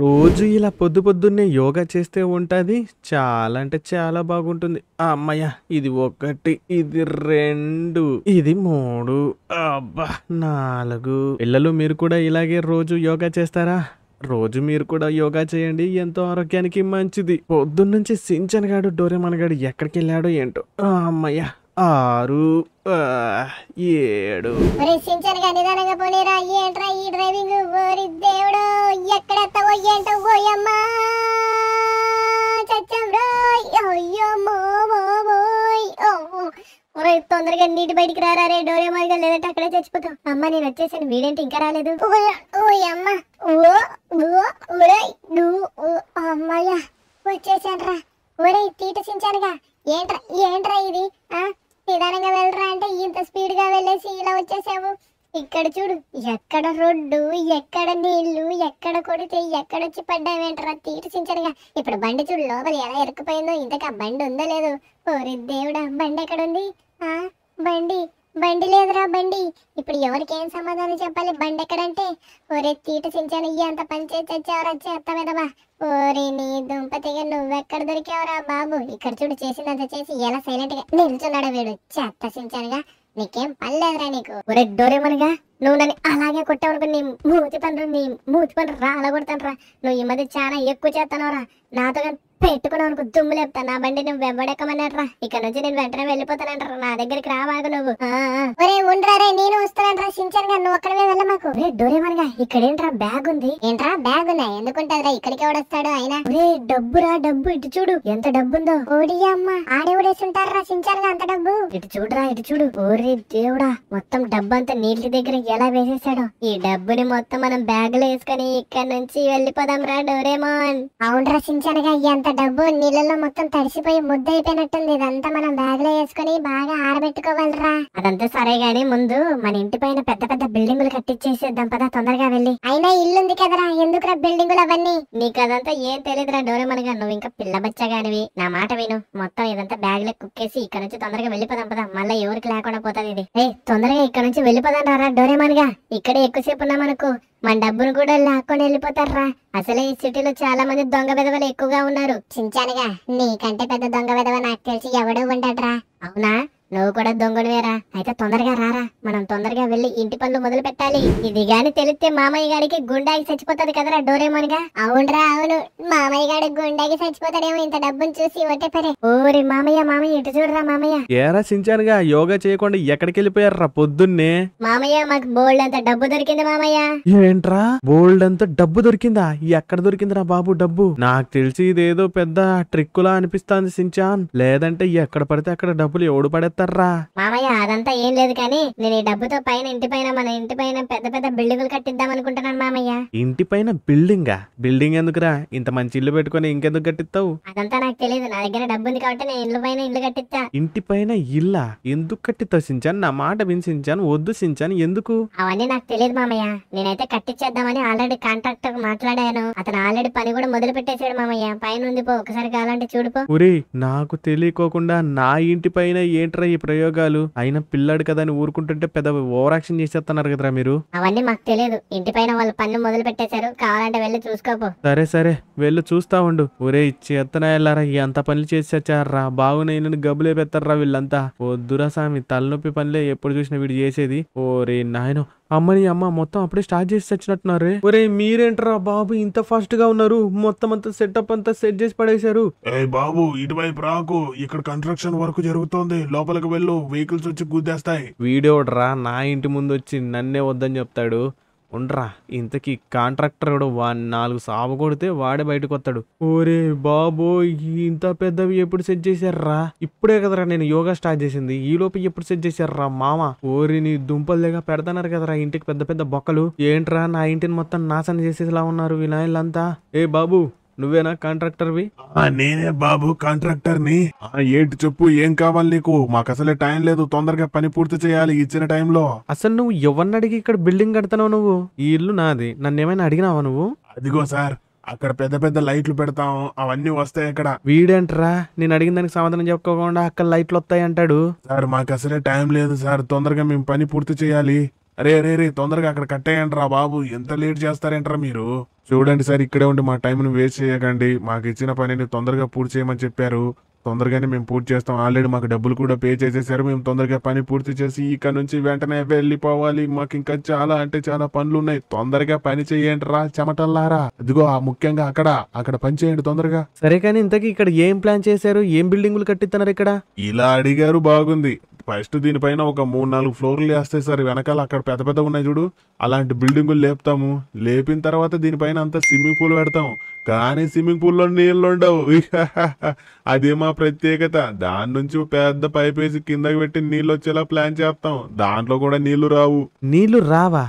రోజు ఇలా పొద్దు పొద్దున్నే యోగా చేస్తే ఉంటుంది చాలా అంటే చాలా బాగుంటుంది అమ్మయ్య ఇది ఒకటి ఇది రెండు ఇది మూడు అబ్బా నాలుగు పిల్లలు మీరు కూడా ఇలాగే రోజు యోగా చేస్తారా రోజు మీరు కూడా యోగా చేయండి ఎంతో ఆరోగ్యానికి మంచిది పొద్దున్నుంచి సించన్ గాడు డోరేమన్ గాడు ఎక్కడికి వెళ్ళాడో ఏంటో అమ్మయ్య ఆరు ఏడు తొందరగా నీటి బయటికి రారా రే డోరే గా లేదంటే అక్కడే చచ్చిపోతాం అమ్మ నేను వచ్చేసాను వీడేంటి ఇంకా రాలేదు వచ్చేసాను రా ఒరే తీట సించానుగా ఏంట్రా ఏంట్రా ఇది ఆ నిదానంగా వెళ్ళరా అంటే ఇంత స్పీడ్గా వెళ్ళేసి ఇలా వచ్చేసావు ఇక్కడ చూడు ఎక్కడ రోడ్డు ఎక్కడ నీళ్లు ఎక్కడ కొడితే ఎక్కడ వచ్చి పడ్డావేంటరా తీటు ఇప్పుడు బండి చూడు లోపల ఎలా ఇరుక్కుపోయిందో ఇంతకు ఆ బండి ఉందో లేదు ఓరి దేవుడా బండి ఎక్కడ ఉంది ఆ బండి బండి లేదురా బండి ఇప్పుడు ఎవరికి ఏం సమాధానం చెప్పాలి బండి ఎక్కడంటే ఒరే తీట సించాను అంత పని చేసి వచ్చావరా చేస్తామేదవా నీకెవరా బాబు ఇక్కడ చూడు చేసినంత చేసి ఎలా సైలెంట్ గా నిల్చున్నాడు వీడు చెత్త సించానుగా నీకేం పర్లేదురా నీకు ఒరే డోరేమోనిగా నువ్వు నన్ను అలాగే కొట్టావనుకో నీ మూతి పండ్రు నీ మూతి పండ్రు రా అలా కొడతాను రా నువ్వు ఈ మధ్య చాలా ఎక్కువ చేస్తానవరా నాతో పెట్టుకున్నావు అనుకో దుమ్ము లేపుతా నా బండి నువ్వు వెంబడెక్కమన్నాడరా ఇక్కడ నుంచి నేను వెంటనే వెళ్ళిపోతానంటారా నా దగ్గరికి రావాగ నువ్వు నేను వస్తానంటరా సించన్ గారు నువ్వు వెళ్ళ మాకు రే ఇక్కడ ఏంట్రా బ్యాగ్ ఉంది ఏంట్రా బ్యాగ్ ఉన్నాయి ఎందుకుంటదిరా ఇక్కడికి ఎవడొస్తాడు ఆయన డబ్బు డబ్బురా డబ్బు ఇటు చూడు ఎంత డబ్బు ఉందో ఓడి అమ్మ ఆడేవుడేసి ఉంటారా సించన్ గా అంత డబ్బు ఇటు చూడురా ఇటు చూడు ఓరి దేవుడా మొత్తం డబ్బు అంతా నీళ్ళ దగ్గర ఎలా వేసేసాడు ఈ డబ్బుని మొత్తం మనం బ్యాగ్ లో వేసుకుని ఇక్కడ నుంచి వెళ్ళిపోదాం రా డోరేమోన్ అవునరా సించన్ గా ఎంత డబ్బు నీళ్ళలో మొత్తం తడిసిపోయి ముద్దైపోయినట్టుంది ఇదంతా మనం బ్యాగ్ లో వేసుకుని బాగా ఆరబెట్టుకోగలరా అదంతా సరే గానీ ముందు మన ఇంటి పైన పెద్ద పెద్ద బిల్డింగులు కట్టించేసేద్దాం పదా తొందరగా వెళ్ళి అయినా ఇల్లుంది కదరా ఎందుకురా బిల్డింగులు అవన్నీ నీకు అదంతా ఏం తెలియదురా గారు నువ్వు ఇంకా పిల్ల నా మాట విను మొత్తం ఇదంతా బ్యాగ్ లో కుక్కేసి ఇక్కడ నుంచి తొందరగా వెళ్ళిపోదాం పదా మళ్ళీ ఎవరికి లేకుండా పోతుంది ఇది ఏ తొందరగా ఇక్కడ నుంచి వెళ్ళిపోదాం రా గా ఇక్కడే ఎక్కువసేపు ఉన్నామనుకో మన డబ్బును కూడా లాక్కొని వెళ్ళిపోతారా అసలే ఈ సిటీలో చాలా మంది దొంగ విధవలు ఎక్కువగా ఉన్నారు చించానుగా నీకంటే పెద్ద దొంగ విధవ నాకు తెలిసి ఎవడూ ఉండడ్రా అవునా నువ్వు కూడా వేరా అయితే తొందరగా రారా మనం తొందరగా వెళ్ళి ఇంటి పనులు మొదలు పెట్టాలి ఇది గాని తెలిస్తే మామయ్య గారికి గుండాకి చచ్చిపోతుంది కదరా డోరేమోన్ గా అవునరా అవును మామయ్య గారు గుండాకి చచ్చిపోతాడేమో ఇంత డబ్బును చూసి ఒకటే పరే ఓరి మామయ్య మామయ్య ఇటు చూడరా మామయ్య ఏరా సించానుగా యోగా చేయకుండా ఎక్కడికి వెళ్ళిపోయారా పొద్దున్నే మామయ్య మాకు బోల్డ్ అంత డబ్బు దొరికింది మామయ్య ఏంట్రా బోల్డ్ అంత డబ్బు దొరికిందా ఎక్కడ దొరికిందిరా బాబు డబ్బు నాకు తెలిసి ఇదేదో పెద్ద ట్రిక్కులా అనిపిస్తాంది సించాన్ లేదంటే ఎక్కడ పడితే అక్కడ డబ్బులు ఎవడు పడేస్తా చేస్తారా మామయ్య అదంతా ఏం లేదు కానీ నేను ఈ డబ్బుతో పైన ఇంటి పైన మన ఇంటి పైన పెద్ద పెద్ద బిల్డింగ్లు కట్టిద్దాం అనుకుంటున్నాను మామయ్య ఇంటి పైన బిల్డింగా బిల్డింగ్ ఎందుకురా ఇంత మంచి ఇల్లు పెట్టుకుని ఇంకెందుకు కట్టిస్తావు అదంతా నాకు తెలియదు నా దగ్గర డబ్బు ఉంది కాబట్టి నేను ఇల్లు పైన ఇల్లు కట్టిస్తా ఇంటి పైన ఇల్లా ఎందుకు కట్టిస్తావు సించాను నా మాట వినిసించాను వద్దు సించాను ఎందుకు అవన్నీ నాకు తెలియదు మామయ్య నేనైతే కట్టించేద్దామని ఆల్రెడీ కాంట్రాక్టర్ మాట్లాడాను అతను ఆల్రెడీ పని కూడా మొదలు పెట్టేశాడు మామయ్య పైన ఉంది పో ఒకసారి కావాలంటే చూడు నాకు తెలియకోకుండా నా ఇంటి పైన ఏంట్రా ఈ ప్రయోగాలు ఆయన పిల్లాడు కదా అని ఊరుకుంటుంటే పెద్ద ఓవర్ యాక్షన్ చేసేస్తున్నారు కదరా మీరు అవన్నీ మాకు తెలియదు ఇంటి పైన వాళ్ళు పన్ను మొదలు పెట్టేశారు కావాలంటే వెళ్ళి చూసుకోపో సరే సరే వెళ్ళి చూస్తా ఉండు ఒరే ఇచ్చి ఈ అంత పనులు చేసేచ్చారా బాగున్నాయి బాగునైన గబ్బులే పెత్తారా వీళ్ళంతా వద్దురా సామి తలనొప్పి పనులే ఎప్పుడు చూసినా వీడు చేసేది ఓరే నాయనో అమ్మని అమ్మ మొత్తం అప్పుడే స్టార్ట్ చేసి వచ్చినట్టున్నారు ఒరే మీరేంటరా బాబు ఇంత ఫాస్ట్ గా ఉన్నారు మొత్తం అంతా సెటప్ అంతా సెట్ చేసి పడేశారు బాబు ఇటువైపు రాకు ఇక్కడ కన్స్ట్రక్షన్ వర్క్ జరుగుతోంది లోపలికి వెళ్ళు వెహికల్స్ వచ్చి గుద్దేస్తాయి రా నా ఇంటి ముందు వచ్చి నన్నే వద్దని చెప్తాడు ఉండరా ఇంతకీ కాంట్రాక్టర్ వా నాలుగు సాబు కొడితే వాడే బయటకు వస్తాడు ఓరే బాబో ఇంత పెద్దవి ఎప్పుడు సెట్ చేశారా ఇప్పుడే కదరా నేను యోగా స్టార్ట్ చేసింది ఈ లోపు ఎప్పుడు సెట్ చేశారా మామ ఓరి నీ దుంపలుగా పెడతానారు కదరా ఇంటికి పెద్ద పెద్ద బొక్కలు ఏంట్రా నా ఇంటిని మొత్తం నాశనం చేసేలా ఉన్నారు వినాయలంతా ఏ బాబు నువ్వేనా కాంట్రాక్టర్వి నేనే బాబు కాంట్రాక్టర్ ని ఏంటి చెప్పు ఏం కావాలి నీకు మాకు అసలే టైం లేదు తొందరగా పని పూర్తి చేయాలి ఇచ్చిన టైంలో అసలు నువ్వు ఎవరిని అడిగి ఇక్కడ బిల్డింగ్ కడతావు నువ్వు ఈ ఇల్లు నాది నన్ను ఏమైనా అడిగినావా నువ్వు అదిగో సార్ అక్కడ పెద్ద పెద్ద లైట్లు పెడతాం అవన్నీ వస్తాయి ఇక్కడ వీడేంట్రా నేను అడిగిన దానికి సమాధానం చెప్పుకోకుండా అక్కడ లైట్లు వస్తాయి అంటాడు సార్ మాకు అసలే టైం లేదు సార్ తొందరగా మేము పని పూర్తి చేయాలి రే రే రే తొందరగా అక్కడ కట్టేయండి రా బాబు ఎంత లేట్ చేస్తారేంట్రా మీరు చూడండి సార్ ఇక్కడే ఉండి మా టైంను వేస్ట్ చేయకండి మాకు ఇచ్చిన పనిని తొందరగా పూర్తి చేయమని చెప్పారు తొందరగానే మేము పూర్తి చేస్తాం ఆల్రెడీ మాకు డబ్బులు కూడా పే చేసేసారు మేము తొందరగా పని పూర్తి చేసి ఇక్కడ నుంచి వెంటనే వెళ్ళిపోవాలి మాకు ఇంకా చాలా అంటే చాలా పనులు ఉన్నాయి తొందరగా పని చేయండి రా చెమటల్లారా ఇదిగో ఆ ముఖ్యంగా అక్కడ అక్కడ పని చేయండి తొందరగా సరే కానీ ఇంతకీ ఇక్కడ ఏం ప్లాన్ చేశారు ఏం బిల్డింగ్లు కట్టిస్తున్నారు ఇక్కడ ఇలా అడిగారు బాగుంది ఫస్ట్ దీనిపైన ఒక మూడు నాలుగు ఫ్లోర్లు వేస్తాయి సార్ వెనకాల అక్కడ పెద్ద పెద్ద ఉన్నాయి చూడు అలాంటి బిల్డింగులు లేపుతాము లేపిన తర్వాత దీనిపైన అంతా స్విమ్మింగ్ పూల్ పెడతాము కానీ స్విమ్మింగ్ పూల్లో నీళ్ళు ఉండవు అదే మా ప్రత్యేకత దాని నుంచి పెద్ద పైప్ వేసి కిందకి పెట్టి నీళ్ళు వచ్చేలా ప్లాన్ చేస్తాం దాంట్లో కూడా నీళ్లు రావు నీళ్లు రావా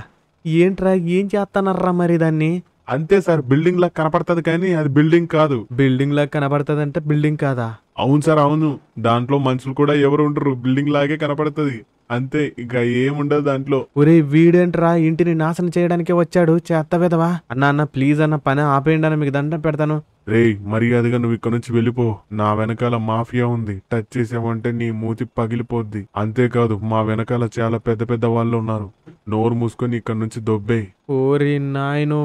ఏంట్రా ఏం చేస్తానర్రా మరి దాన్ని అంతే సార్ బిల్డింగ్ లా కనపడుతుంది కానీ అది బిల్డింగ్ కాదు బిల్డింగ్ లా కనపడుతుంది అంటే బిల్డింగ్ కాదా అవును సార్ అవును దాంట్లో మనుషులు కూడా ఎవరు ఉండరు బిల్డింగ్ లాగే కనపడుతుంది అంతే ఇక ఏముండదు దాంట్లో ఒరే వీడేంట్రా ఇంటిని నాశనం చేయడానికి వచ్చాడు చేత విధవా అన్న అన్న ప్లీజ్ అన్న పని ఆపేయండి అని మీకు దండం పెడతాను రే మర్యాదగా నువ్వు ఇక్కడ నుంచి వెళ్ళిపో నా వెనకాల మాఫియా ఉంది టచ్ చేసావంటే నీ మూతి పగిలిపోద్ది అంతేకాదు మా వెనకాల చాలా పెద్ద పెద్ద వాళ్ళు ఉన్నారు నోరు మూసుకొని ఇక్కడ నుంచి దొబ్బే ఓరి నాయను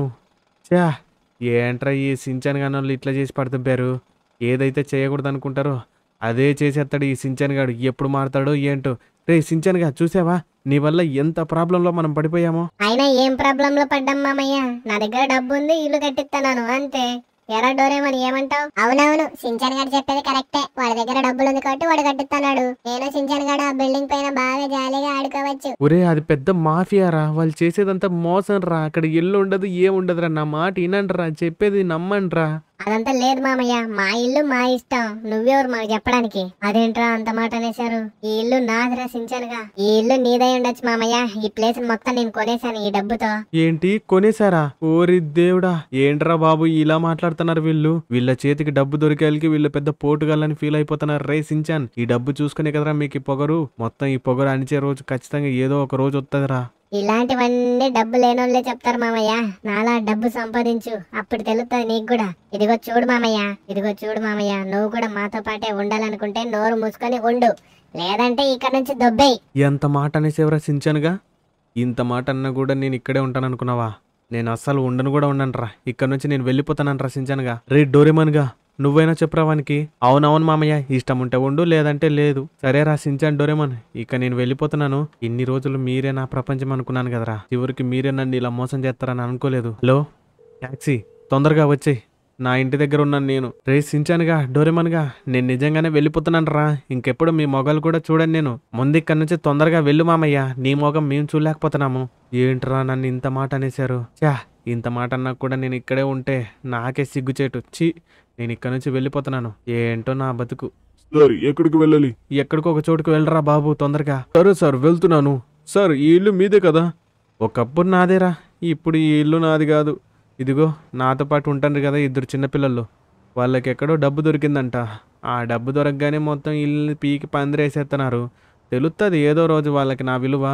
చా ఏంట్రా ఈ సించాన్ గానోళ్ళు ఇట్లా చేసి పడుతుంపారు ఏదైతే చేయకూడదు అనుకుంటారో అదే చేసేస్తాడు ఈ సించాన్ గాడు ఎప్పుడు మారుతాడో ఏంటో రే సించాన్ గా చూసావా నీ వల్ల ఎంత లో మనం పడిపోయామో అయినా ఏం లో పడ్డాం మామయ్య నా దగ్గర డబ్బు ఉంది ఇల్లు కట్టిస్తాను అంతే ఎరా డోరేమన్ ఏమంటావు అవునవును సించన్ గారు చెప్పేది కరెక్టే వాడి దగ్గర డబ్బులు ఉంది కాబట్టి వాడు కట్టుతున్నాడు నేను సించన్ గారు ఆ బిల్డింగ్ పైన బాగా జాలీగా ఆడుకోవచ్చు ఒరే అది పెద్ద మాఫియా రా వాళ్ళు చేసేదంతా మోసం రా అక్కడ ఇల్లు ఉండదు ఏముండదు రా నా మాట వినండి రా చెప్పేది నమ్మండి రా అదంతా లేదు మామయ్య మా ఇల్లు మా ఇష్టం నువ్వెవరు మాకు చెప్పడానికి అదేంట్రా అంత మాట అనేశారు ఈ ఇల్లు నాది సించానుగా ఈ ఇల్లు నీదై ఉండొచ్చు మామయ్య ఈ ప్లేస్ మొత్తం నేను కొనేశాను ఈ డబ్బుతో ఏంటి కొనేశారా ఓరి దేవుడా ఏంట్రా బాబు ఇలా మాట్లాడుతున్నారు వీళ్ళు వీళ్ళ చేతికి డబ్బు దొరికేళ్ళకి వీళ్ళు పెద్ద గల్లని ఫీల్ అయిపోతున్నారు రే సించాన్ ఈ డబ్బు చూసుకునే కదరా మీకు ఈ పొగరు మొత్తం ఈ పొగరు అణిచే రోజు ఖచ్చితంగా ఏదో ఒక రోజు వస్తుందిరా ఇలాంటివన్నీ డబ్బు లేనోళ్ళే చెప్తారు మామయ్య నాలా డబ్బు సంపాదించు అప్పుడు తెలుస్తుంది నీకు కూడా ఇదిగో చూడు మామయ్య ఇదిగో చూడు మామయ్య నువ్వు కూడా మాతో పాటే ఉండాలనుకుంటే నోరు మూసుకొని ఉండు లేదంటే ఇక్కడ నుంచి దొబ్బేయి ఎంత మాట అనేసేవరా సించానుగా ఇంత మాట అన్నా కూడా నేను ఇక్కడే ఉంటాను అనుకున్నావా నేను అస్సలు ఉండను కూడా ఉండను రా ఇక్కడ నుంచి నేను వెళ్ళిపోతానంట్రా రా సించానుగా రే డోరేమాన్గా నువ్వైనా చెప్పరావానికి అవునవును మామయ్య ఇష్టం ఉంటే ఉండు లేదంటే లేదు సరే రా సించాను డోరేమన్ ఇక నేను వెళ్ళిపోతున్నాను ఇన్ని రోజులు మీరే నా ప్రపంచం అనుకున్నాను కదరా చివరికి మీరే నన్ను ఇలా మోసం చేస్తారని అనుకోలేదు హలో ట్యాక్సీ తొందరగా వచ్చే నా ఇంటి దగ్గర ఉన్నాను నేను రే సించానుగా డోరేమన్గా నేను నిజంగానే వెళ్ళిపోతున్నాను రా ఇంకెప్పుడు మీ మొగలు కూడా చూడండి నేను ముందు ఇక్కడి నుంచి తొందరగా వెళ్ళు మామయ్య నీ మొగం మేము చూడలేకపోతున్నాము ఏంట్రా నన్ను ఇంత మాట అనేశారు చా ఇంత మాట అన్నా కూడా నేను ఇక్కడే ఉంటే నాకే సిగ్గుచేటు చీ నేను ఇక్కడ నుంచి వెళ్ళిపోతున్నాను ఏంటో నా బతుకు సార్ ఎక్కడికి వెళ్ళాలి ఎక్కడికో ఒక చోటుకు వెళ్ళరా బాబు తొందరగా సరే సార్ వెళ్తున్నాను సార్ ఈ ఇల్లు మీదే కదా ఒకప్పుడు నాదేరా ఇప్పుడు ఈ ఇల్లు నాది కాదు ఇదిగో నాతో పాటు ఉంటారు కదా ఇద్దరు చిన్నపిల్లలు వాళ్ళకి ఎక్కడో డబ్బు దొరికిందంట ఆ డబ్బు దొరకగానే మొత్తం ఇల్లు పీకి పందిరేసేస్తున్నారు తెలుస్తుంది ఏదో రోజు వాళ్ళకి నా విలువ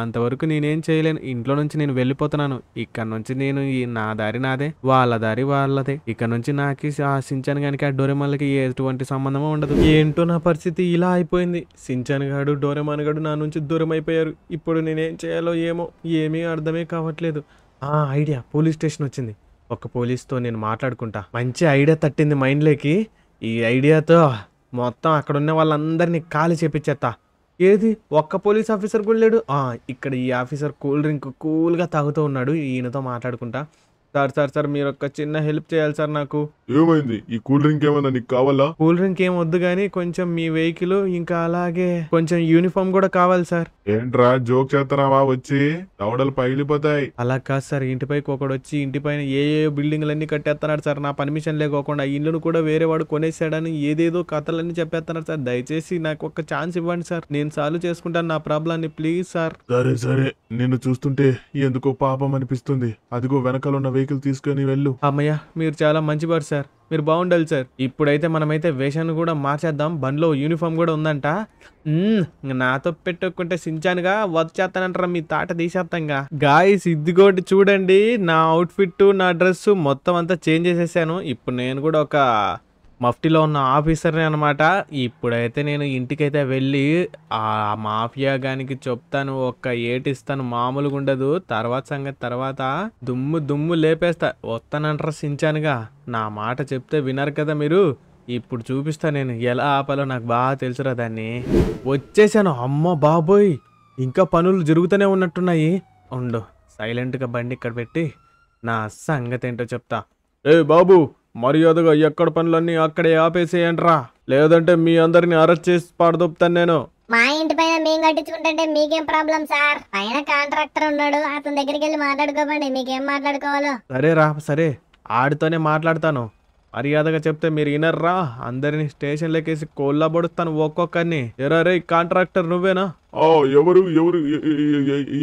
అంతవరకు నేనేం చేయలేను ఇంట్లో నుంచి నేను వెళ్ళిపోతున్నాను ఇక్కడ నుంచి నేను నా దారి నాదే వాళ్ళ దారి వాళ్ళదే ఇక్కడ నుంచి నాకు సించాన్ గానికి ఆ డోరేమాన్లకి ఎటువంటి సంబంధం ఉండదు ఏంటో నా పరిస్థితి ఇలా అయిపోయింది సించాన్ గాడు డోరేమాన్ గాడు నా నుంచి దూరం అయిపోయారు ఇప్పుడు నేనేం చేయాలో ఏమో ఏమీ అర్థమే కావట్లేదు ఆ ఐడియా పోలీస్ స్టేషన్ వచ్చింది ఒక పోలీస్తో నేను మాట్లాడుకుంటా మంచి ఐడియా తట్టింది మైండ్లోకి ఈ ఐడియాతో మొత్తం అక్కడున్న వాళ్ళందరినీ ఖాళీ చేపించేస్తా ఏది ఒక్క పోలీస్ ఆఫీసర్ కూడా లేడు ఇక్కడ ఈ ఆఫీసర్ కూల్ డ్రింక్ కూల్గా తాగుతూ ఉన్నాడు ఈయనతో మాట్లాడుకుంటా సార్ సార్ సార్ మీరు ఒక చిన్న హెల్ప్ చేయాలి సార్ నాకు ఏమైంది ఈ కూల్ డ్రింక్ ఏమైనా నీకు కావాలా కూల్ డ్రింక్ ఏం వద్దు కానీ కొంచెం మీ వెహికల్ ఇంకా అలాగే కొంచెం యూనిఫామ్ కూడా కావాలి సార్ ఏంట్రా జోక్ చేస్తున్నావా వచ్చి దవడలు పగిలిపోతాయి అలా కాదు సార్ ఇంటిపైకి ఒకడు వచ్చి ఇంటిపైన ఏ ఏ బిల్డింగ్లన్నీ కట్టేస్తున్నాడు సార్ నా పర్మిషన్ లేకోకుండా ఇల్లును కూడా వేరే వాడు కొనేసాడని ఏదేదో కథలన్నీ చెప్పేస్తున్నాడు సార్ దయచేసి నాకు ఒక ఛాన్స్ ఇవ్వండి సార్ నేను సాల్వ్ చేసుకుంటాను నా ప్రాబ్లం ప్లీజ్ సార్ సరే సరే నిన్ను చూస్తుంటే ఎందుకో పాపం అనిపిస్తుంది అదిగో వెనకలు ఉన్న వెహికల్ తీసుకొని వెళ్ళు అమ్మయ్య మీరు చాలా మంచి మంచివారు సార్ మీరు బాగుండాలి సార్ ఇప్పుడైతే మనమైతే వేషాన్ని కూడా మార్చేద్దాం బండ్లో యూనిఫామ్ కూడా ఉందంట నాతో పెట్టుకుంటే సించానుగా వచ్చేస్తానంటారా మీ తాట తీసేస్తాంగా గాయస్ ఇదిగోటి చూడండి నా ఫిట్ నా డ్రెస్ మొత్తం అంతా చేంజ్ చేసేసాను ఇప్పుడు నేను కూడా ఒక మఫ్టీలో ఉన్న ఆఫీసర్ని అనమాట ఇప్పుడైతే నేను ఇంటికైతే వెళ్ళి ఆ మాఫియా గానికి చెప్తాను ఒక్క ఏటిస్తాను మామూలుగా ఉండదు తర్వాత సంగతి తర్వాత దుమ్ము దుమ్ము లేపేస్తా వస్తానంటారా సించానుగా నా మాట చెప్తే వినరు కదా మీరు ఇప్పుడు చూపిస్తా నేను ఎలా ఆపాలో నాకు బాగా తెలుసురా దాన్ని వచ్చేసాను అమ్మ బాబోయ్ ఇంకా పనులు జరుగుతూనే ఉన్నట్టున్నాయి ఉండు సైలెంట్గా బండి ఇక్కడ పెట్టి నా సంగతి ఏంటో చెప్తా ఏ బాబు మర్యాదగా ఎక్కడ పనులన్నీ అక్కడే ఆపేసేయండ్రా లేదంటే మీ అందరిని అరెస్ట్ చేసి పాడదొప్తాను నేను మా ఇంటి పైన మేం కట్టించుకుంటే మీకేం ప్రాబ్లం సార్ పైన కాంట్రాక్టర్ ఉన్నాడు అతని దగ్గరికి వెళ్ళి మాట్లాడుకోమండి మీకేం మాట్లాడుకోవాలో సరే రా సరే ఆడితోనే మాట్లాడతాను మర్యాదగా చెప్తే మీరు రా అందరిని స్టేషన్ లెక్కేసి పొడుస్తాను ఒక్కొక్కరిని ఎరారే కాంట్రాక్టర్ నువ్వేనా ఎవరు ఎవరు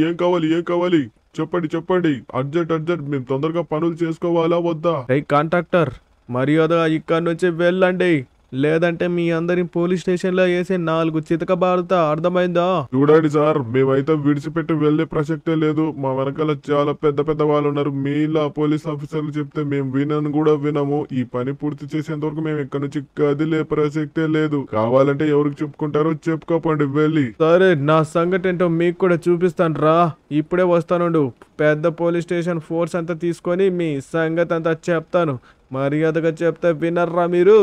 ఏం కావాలి ఏం కావాలి చెప్పండి చెప్పండి అర్జెంట్ అర్జెంట్ మేము తొందరగా పనులు చేసుకోవాలా వద్దా కాంట్రాక్టర్ మర్యాద ఇక్కడ నుంచి వెళ్ళండి లేదంటే మీ అందరి పోలీస్ స్టేషన్ లో వేసే నాలుగు చితక బారుతా అర్థమైందా చూడండి సార్ మేమైతే విడిచిపెట్టి వెళ్లే ప్రసక్తే లేదు మా వెనకాల చాలా పెద్ద పెద్ద వాళ్ళు ఉన్నారు మీలా పోలీస్ ఆఫీసర్లు చెప్తే మేము వినను కూడా వినము ఈ పని పూర్తి చేసేంత వరకు మేము ఎక్కడి నుంచి కదిలే ప్రసక్తే లేదు కావాలంటే ఎవరికి చెప్పుకుంటారో చెప్పుకోపండి వెళ్ళి సరే నా సంగతి ఏంటో మీకు కూడా చూపిస్తాను రా ఇప్పుడే వస్తానుండు పెద్ద పోలీస్ స్టేషన్ ఫోర్స్ అంతా తీసుకొని మీ సంగతి అంతా చెప్తాను మర్యాదగా చెప్తే వినర్రా మీరు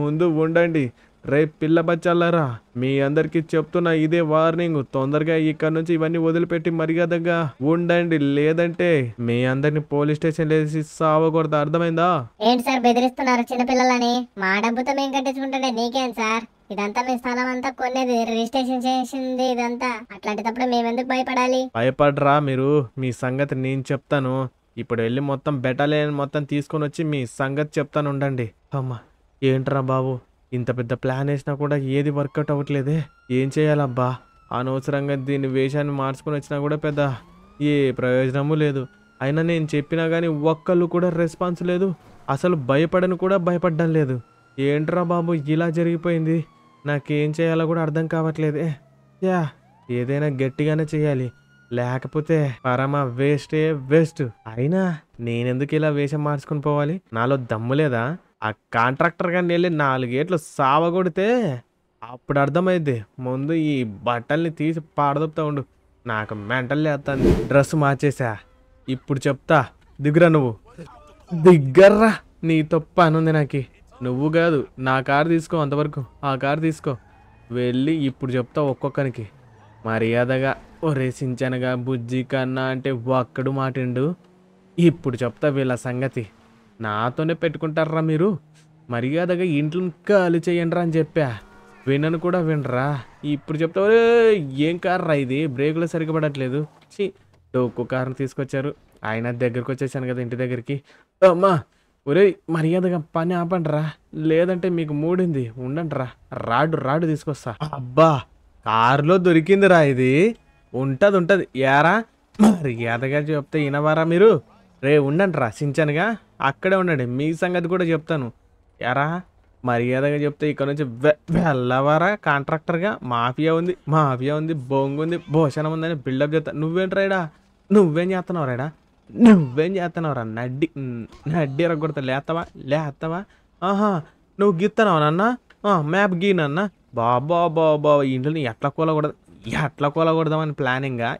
ముందు ఉండండి రేపు పిల్ల బచ్చాలరా మీ అందరికీ చెప్తున్న ఇదే వార్నింగ్ తొందరగా ఇక్కడ నుంచి ఇవన్నీ వదిలిపెట్టి మర్యాదగా ఉండండి లేదంటే మీ అందరిని పోలీస్ స్టేషన్ లేసి సావకూడదు అర్థమైందా ఏంటి సార్ బెదిరిస్తున్నారు చిన్నపిల్లలని మా డబ్బుతో మేము కట్టించుకుంటుండే నీకేం సార్ ఇదంతా మీ స్థలం అంతా కొనేది రిజిస్ట్రేషన్ చేసింది ఇదంతా మేము ఎందుకు భయపడాలి భయపడరా మీరు మీ సంగతి నేను చెప్తాను ఇప్పుడు వెళ్ళి మొత్తం బెటాలియన్ మొత్తం తీసుకొని వచ్చి మీ సంగతి చెప్తాను ఉండండి అమ్మా ఏంట్రా బాబు ఇంత పెద్ద ప్లాన్ వేసినా కూడా ఏది వర్కౌట్ అవ్వట్లేదే ఏం చేయాలబ్బా అనవసరంగా దీని వేషాన్ని మార్చుకొని వచ్చినా కూడా పెద్ద ఏ ప్రయోజనము లేదు అయినా నేను చెప్పినా కానీ ఒక్కళ్ళు కూడా రెస్పాన్స్ లేదు అసలు భయపడను కూడా భయపడడం లేదు ఏంట్రా బాబు ఇలా జరిగిపోయింది నాకేం చేయాలో కూడా అర్థం కావట్లేదే యా ఏదైనా గట్టిగానే చేయాలి లేకపోతే పరమ వేస్టే వేస్ట్ అయినా నేనెందుకు ఇలా వేషం మార్చుకుని పోవాలి నాలో దమ్ము లేదా ఆ కాంట్రాక్టర్ కానీ వెళ్ళి నాలుగేట్లు సావ కొడితే అప్పుడు అర్థమైంది ముందు ఈ బట్టల్ని తీసి పాడదొప్తా ఉండు నాకు మెంటల్ లేస్తాను డ్రెస్ మార్చేసా ఇప్పుడు చెప్తా దిగురా నువ్వు దిగ్గర్రా నీతో ఉంది నాకు నువ్వు కాదు నా కారు తీసుకో అంతవరకు ఆ కారు తీసుకో వెళ్ళి ఇప్పుడు చెప్తా ఒక్కొక్కరికి మర్యాదగా ఒరే సించనగా బుజ్జి కన్నా అంటే ఒక్కడు మాటిండు ఇప్పుడు చెప్తా వీళ్ళ సంగతి నాతోనే పెట్టుకుంటారా మీరు మర్యాదగా ఇంట్లో ఖాళీ చేయండిరా అని చెప్పా వినను కూడా వినరా ఇప్పుడు చెప్తావు ఏం కార్రా ఇది బ్రేకులు సరిగ్గా పడట్లేదు చి డోకు కారును తీసుకొచ్చారు ఆయన దగ్గరకు వచ్చేసాను కదా ఇంటి దగ్గరికి అమ్మా ఒరే మర్యాదగా పని ఆపండి లేదంటే మీకు మూడింది ఉండండి రాడు రాడు తీసుకొస్తా అబ్బా కారులో దొరికిందిరా ఇది ఉంటుంది ఉంటుంది ఏరా మర్యాదగా చెప్తే వినవారా మీరు రే ఉండండి రా సించనుగా అక్కడే ఉండండి మీ సంగతి కూడా చెప్తాను ఎరా మర్యాదగా చెప్తే ఇక్కడ నుంచి వెళ్ళవారా కాంట్రాక్టర్గా మాఫియా ఉంది మాఫియా ఉంది బొంగు ఉంది భోజనం ఉందని బిల్డప్ చేస్తా నువ్వేంటి రాయడా నువ్వేం చేస్తున్నావు రాయడా నువ్వేం చేస్తున్నావురా నడ్డి నడ్డి రగొడతా లేస్తావా లేస్తావా ఆహా నువ్వు గీస్తున్నావు నాన్న మ్యాప్ గీనన్న బాబా బాబా ఇంట్లో ఎట్లా కూలగొడదా ఎట్లా కూలగొడదామని ప్లానింగ్గా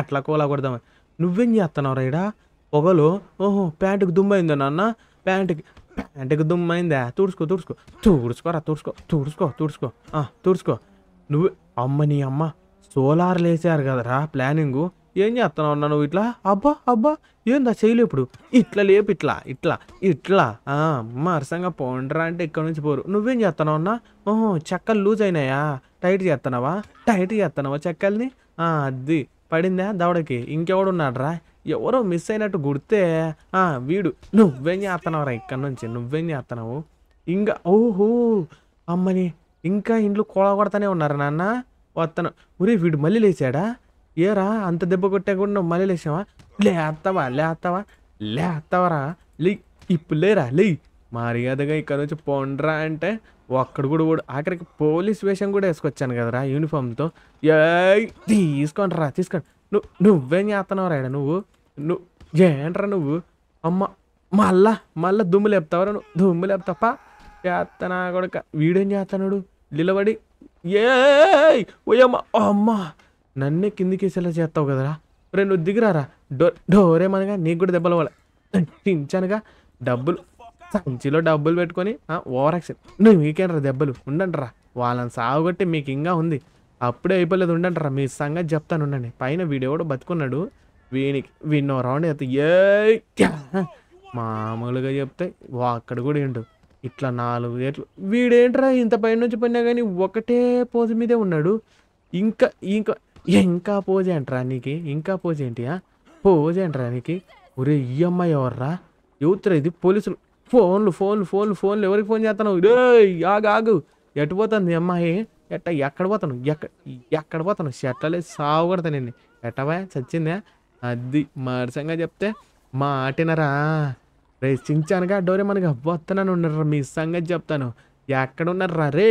ఎట్లా కూలగొడదామని నువ్వేం చేస్తున్నావు రాయడా పొగలు ఓహో ప్యాంటుకి దుమ్మైందా నాన్న ప్యాంటుకి ప్యాంటుకి దుమ్మైందా తుడుచుకో తుడుచుకో తుడుచుకోరా తుడుచుకో తుడుచుకో తుడుచుకో తుడుచుకో నువ్వు అమ్మ నీ అమ్మ సోలార్లు లేచారు కదరా ప్లానింగు ఏం చేస్తున్నావు అన్నా నువ్వు ఇట్లా అబ్బా అబ్బా ఏందా చేయలే ఇప్పుడు ఇట్లా లేపు ఇట్లా ఇట్లా ఇట్లా అమ్మ అరసంగా పోండ్రా అంటే ఇక్కడ నుంచి పోరు నువ్వేం చేస్తున్నావు అన్నా ఓహో చెక్కలు లూజ్ అయినాయా టైట్ చేస్తున్నావా టైట్ చేస్తున్నావా చెక్కల్ని అది పడిందా దవడకి ఇంకెవడున్నాడు రా ఎవరో మిస్ అయినట్టు గుర్తే వీడు నువ్వేం చేస్తున్నావు రా ఇక్కడ నుంచి నువ్వేం చేస్తున్నావు ఇంకా ఓహో అమ్మని ఇంకా ఇంట్లో కొడతానే ఉన్నారు నాన్న వస్తాను ఒరే వీడు మళ్ళీ లేచాడా ఏరా అంత దెబ్బ కొట్టా కూడా నువ్వు మళ్ళీ లేచావా లేస్తావా లేస్తావా లేస్తావరా లే ఇప్పుడు లేరా లే మర్యాదగా ఇక్కడ నుంచి పోండ్రా అంటే ఒక్కడు కూడా కూడా ఆఖరికి పోలీస్ వేషం కూడా వేసుకొచ్చాను కదరా యూనిఫామ్తో ఏ తీసుకోండి రా తీసుకోండి నువ్వు నువ్వేం చేస్తున్నావు రాయడా నువ్వు నువ్వు ఏంట్రా నువ్వు అమ్మ మళ్ళా మళ్ళా దుమ్ము లేపుతావరా నువ్వు దుమ్ము లేపుతాప చేస్తానా కొడుక వీడేం చేస్తాడు నిలబడి ఏ ఓయమ్మ అమ్మ నన్నే కిందికి వేసేలా చేస్తావు కదరా రే నువ్వు దిగిరారా డో మనగా నీకు కూడా దెబ్బలు వాళ్ళ టించానుగా డబ్బులు సంచిలో డబ్బులు పెట్టుకొని ఓవరాక్షన్ నువ్వు మీకేనరా దెబ్బలు ఉండంటరా వాళ్ళని సాగుగొట్టి మీకు ఇంకా ఉంది అప్పుడే అయిపోలేదు ఉండండిరా మీ సంగతి చెప్తాను ఉండండి పైన వీడియో కూడా బతుకున్నాడు వీనికి వీడిని రౌండ్ ఎత్తాయి ఏ మామూలుగా చెప్తే అక్కడ కూడా ఏంటో ఇట్లా నాలుగు ఏట్లు వీడేంట్రా ఇంత పైన నుంచి పడినా కానీ ఒకటే పోజు మీదే ఉన్నాడు ఇంకా ఇంకా ఇంకా పోజ్ ఏంట్రా నీకు ఇంకా పోజ్ ఏంటియా పోజ్ ఏంట్రా నీకు ఒరే ఈ అమ్మాయి ఎవర్రా యువతరా ఇది పోలీసులు ఫోన్లు ఫోన్లు ఫోన్లు ఫోన్లు ఎవరికి ఫోన్ చేస్తాను రే ఆగు ఆగు ఎటు పోతుంది అమ్మాయి ఎట్ట ఎక్కడ పోతాను ఎక్కడ ఎక్కడ పోతాను షట్టలే సావు కొడతానండి ఎట్టవా చచ్చిందా అది మరసంగా చెప్తే మాటినరా ఆటినరా రే చించానుగా డోరే మనకి అవ్వొస్తున్నాను ఉన్నారా మీ సంగతి చెప్తాను ఎక్కడున్నారా రే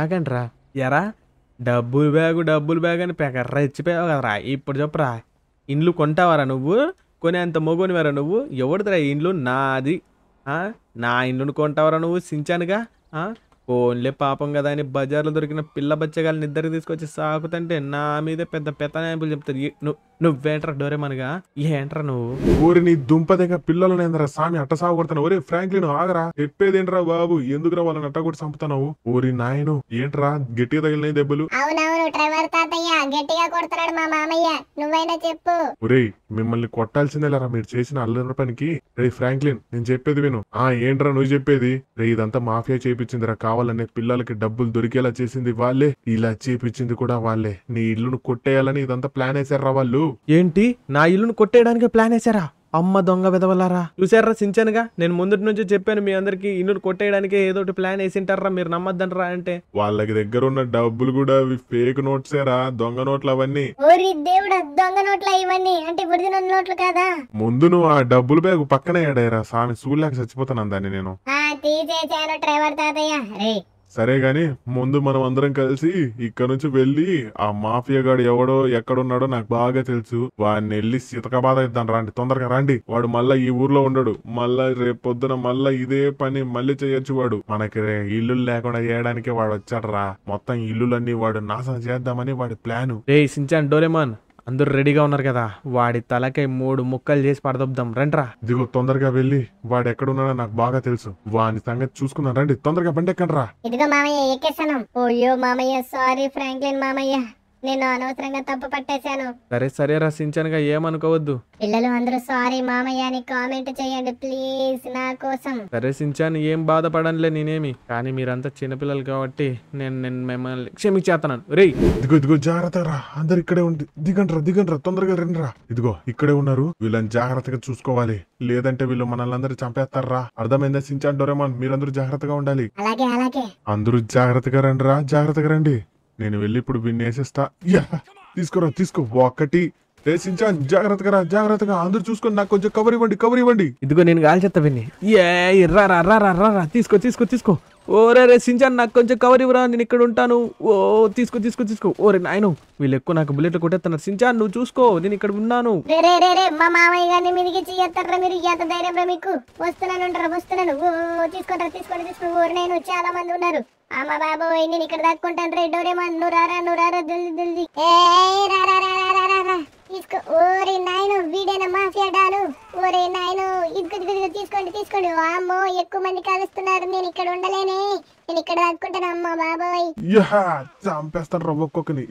ఆగండి రా ఎరా డబ్బులు బ్యాగు డబ్బులు బ్యాగ్ అని పెక రెచ్చిపోయావు కదరా ఇప్పుడు చెప్పురా ఇండ్లు కొంటావరా నువ్వు కొని అంత మొగోనివరా నువ్వు ఎవడుదిరా ఇండ్లు నాది నా ఇండ్లు కొంటావరా నువ్వు సించానుగా ఓన్లే పాపం కదా అని బజార్లో దొరికిన పిల్ల బచ్చగాళ్ళని నిద్దరికి తీసుకొచ్చి సాకుతంటే నా మీదే పెద్ద పెద్ద నాయకులు చెప్తారు నువ్వేంట్రా డోరేమనగా ఏంట్రా నువ్వు ఊరి నీ దుంపదగా పిల్లలు సామి అట్ట సాగు కొడుతున్నావు ఒరే ఫ్రాంక్లిన్ ఆగరా చెప్పేదేంట్రా బాబు ఎందుకురా వాళ్ళని అట్ట కూడా చంపుతున్నావు ఊరి నాయను ఏంట్రా గట్టిగా తగిలిన దెబ్బలు అవునవును ట్రైవర్ తాతయ్య ఒరే మిమ్మల్ని మీరు చేసిన అల్లరి పనికి రే ఫ్రాంక్లిన్ నేను చెప్పేది విను ఆ ఏంట్రా నువ్వు చెప్పేది రే ఇదంతా మాఫియా చేపించిందిరా కావాలనే పిల్లలకి డబ్బులు దొరికేలా చేసింది వాళ్ళే ఇలా చేపించింది కూడా వాళ్ళే నీ ఇల్లును కొట్టేయాలని ఇదంతా ప్లాన్ వేసారా వాళ్ళు ఏంటి నా ఇల్లును కొట్టేయడానికి ప్లాన్ వేసారా అమ్మ దొంగ విధవలారా చూసారా సించనగా నేను ముందటి నుంచి చెప్పాను మీ అందరికి ఇల్లు కొట్టేయడానికి ఏదో ఒకటి ప్లాన్ వేసింటారా మీరు నమ్మద్దంటారా అంటే వాళ్ళకి దగ్గర ఉన్న డబ్బులు కూడా ఫేక్ నోట్సేరా దొంగ నోట్లు అవన్నీ దొంగ నోట్లు ఇవన్నీ అంటే ఒరిజినల్ నోట్లు కాదా ముందు నువ్వు ఆ డబ్బుల బ్యాగ్ పక్కన ఏడారా స్వామి చూడలేక చచ్చిపోతున్నాను దాన్ని నేను తీసేసాను డ్రైవర్ తాతయ్య రే సరే గాని ముందు మనం అందరం కలిసి ఇక్కడ నుంచి వెళ్ళి ఆ మాఫియా గాడు ఎవడో ఎక్కడున్నాడో నాకు బాగా తెలుసు వాడిని వెళ్ళి సితకబాద ఇద్దాను రండి తొందరగా రండి వాడు మళ్ళా ఈ ఊర్లో ఉండడు మళ్ళా రేపు పొద్దున మళ్ళా ఇదే పని మళ్ళీ చేయొచ్చు వాడు మనకి ఇల్లు లేకుండా చేయడానికి వాడు వచ్చాడు రా మొత్తం ఇల్లులన్నీ వాడు నాశనం చేద్దామని వాడి ప్లాన్ డోరేమాన్ అందరూ రెడీగా ఉన్నారు కదా వాడి తలకై మూడు ముక్కలు చేసి పడదొద్దాం రండ్రా దిగు తొందరగా వెళ్ళి వాడు ఎక్కడ ఉన్నాడో నాకు బాగా తెలుసు వాడి సంగతి చూసుకున్నాను రండి తొందరగా బండి ఎక్కండి ఇదిగో మామయ్య ఓయో మామయ్య సారీ ఫ్రాంక్లిన్ మామయ్య నేను అనవసరంగా తప్పు పట్టేశాను సరే సరే రసించాను ఏమనుకోవద్దు పిల్లలు అందరూ సారీ మామయ్య అని కామెంట్ చేయండి ప్లీజ్ నా కోసం సరే సించాను ఏం బాధపడనులే నేనేమి కానీ మీరంతా చిన్నపిల్లలు కాబట్టి నేను నేను మిమ్మల్ని క్షమించేస్తున్నాను రే ఇదిగో ఇదిగో జాగ్రత్త రా అందరు ఇక్కడే ఉండి దిగండి రా దిగండి రా తొందరగా రండి రా ఇదిగో ఇక్కడే ఉన్నారు వీళ్ళని జాగ్రత్తగా చూసుకోవాలి లేదంటే వీళ్ళు మనల్ని అందరూ చంపేస్తారా అర్థమైందా సించాన్ డోరేమాన్ మీరందరూ జాగ్రత్తగా ఉండాలి అలాగే అలాగే అందరూ జాగ్రత్తగా రండి రా జాగ్రత్తగా రండి నేను వెళ్ళి ఇప్పుడు వీడిని వేసేస్తా యా తీసుకో ఒకటి వేసించా జాగ్రత్తగా జాగ్రత్తగా అందరూ చూసుకొని నాకు కొంచెం కవర్ ఇవ్వండి కవర్ ఇవ్వండి ఇదిగో నేను గాలి చెత్త విన్ని ఏ రా రా రా రా రా తీసుకో తీసుకో తీసుకో ఓరే రే సింజాన్ నాకు కొంచెం కవర్ ఇవ్వరా నేను ఇక్కడ ఉంటాను ఓ తీసుకో తీసుకో తీసుకో ఓరే నాయను వీళ్ళు ఎక్కువ నాకు బుల్లెట్లు కొట్టేస్తున్నారు సింజాన్ నువ్వు చూసుకో నేను ఇక్కడ ఉన్నాను మా మామయ్య మీకు నేను చాలా మంది ఉన్నారు అమ్మ బాబు నేను ఇక్కడ దాక్కుంటాను రెడ్డోరేమో నువ్వు రారా నువ్వు రారా జల్దీ జల్దీ ఏ రారా తీసుకో ఓరే నాయను వీడైనా మాఫియా డాను ఓరే నాయను ఇదిగు తీసుకోండి తీసుకోండి అమ్మో ఎక్కువ మంది కలుస్తున్నారు నేను ఇక్కడ ఉండలేనే నేను ఇక్కడ దాక్కుంటాను అమ్మ బాబాయ్ యహా చంపేస్తాను రా ఒక్కొక్కని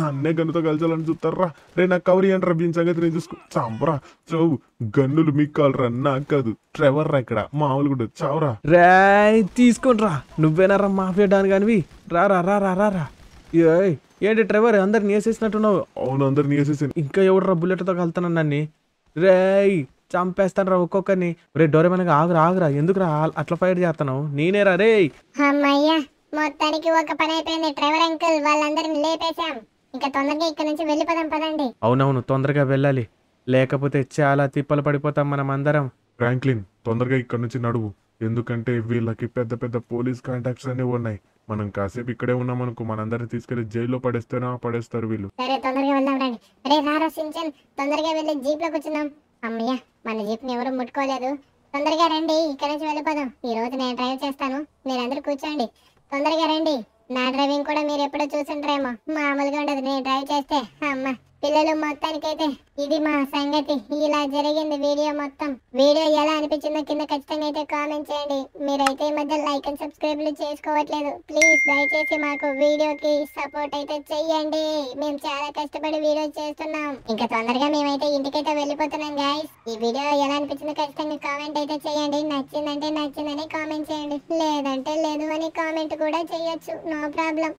నన్నే గన్నుతో కలిసాలని చూస్తారా రే నా కవరి అంటారా దీని సంగతి నేను చూసుకో చంపరా చావు గన్నులు మీకు కాలరా నాకు కాదు ట్రెవర్ రా ఇక్కడ మామూలు కూడా చావురా రే తీసుకోండి రా నువ్వేనారా మాఫియా డాన్ కానివి రా రా రా రా రా ఏంటి డ్రైవర్ అందరు వేసేసినట్టున్నావు అవును అందరిని వేసేసాను ఇంకా ఎవడరా బుల్లెట్తో కలుతున్నాను నన్ను రేయ్ చంపేస్తాను రా ఒక్కొక్కరిని రే డోరేమనగా ఆగురా ఆగురా ఎందుకురా అట్లా ఫైర్ నేనే నేనేరా రే మొత్తానికి ఒక పని అయిపోయింది డ్రైవర్ అంకుల్ వాళ్ళందరిని లేపేశాం ఇంకా తొందరగా ఇక్కడ నుంచి వెళ్ళిపోదాం పదండి అవునవును తొందరగా వెళ్ళాలి లేకపోతే చాలా తిప్పలు పడిపోతాం మనం అందరం ఫ్రాంక్లిన్ తొందరగా ఇక్కడ నుంచి నడువు ఎందుకంటే వీళ్ళకి పెద్ద పెద్ద పోలీస్ కాంటాక్ట్స్ అనేవి ఉన్నాయి మనం కాసేపు ఇక్కడే ఉన్నాం అనుకో మనందరిని తీసుకెళ్లి జైల్లో పడేస్తేనా పడేస్తారు వీళ్ళు సరే తొందరగా వెళ్దాం రండి రారా తొందరగా వెళ్ళి జీప్ లో కూర్చున్నాం అమ్మయ్యా మన జీప్ ని ఎవరు ముట్టుకోలేదు తొందరగా రండి ఇక్కడ నుంచి వెళ్ళిపోదాం ఈ రోజు నేను డ్రైవ్ చేస్తాను మీరందరూ కూర్చోండి తొందరగా రండి నా డ్రైవింగ్ కూడా మీరు ఎప్పుడో చూసుంటారేమో మామూలుగా ఉండదు నేను డ్రైవ్ చేస్తే అమ్మ పిల్లలు మొత్తానికైతే ఇది మా సంగతి ఇలా జరిగింది వీడియో మొత్తం వీడియో ఎలా అనిపించిందో కింద ఖచ్చితంగా అయితే కామెంట్ చేయండి మీరైతే ఈ మధ్య లైక్ అండ్ సబ్స్క్రైబ్లు చేసుకోవట్లేదు ప్లీజ్ దయచేసి మాకు వీడియోకి సపోర్ట్ అయితే చెయ్యండి మేము చాలా కష్టపడి వీడియో చేస్తున్నాం ఇంకా తొందరగా మేమైతే ఇంటికైతే వెళ్ళిపోతున్నాం గాయస్ ఈ వీడియో ఎలా అనిపించిందో ఖచ్చితంగా కామెంట్ అయితే చేయండి నచ్చిందంటే నచ్చిందని కామెంట్ చేయండి లేదంటే లేదు అని కామెంట్ కూడా చేయొచ్చు నో ప్రాబ్లం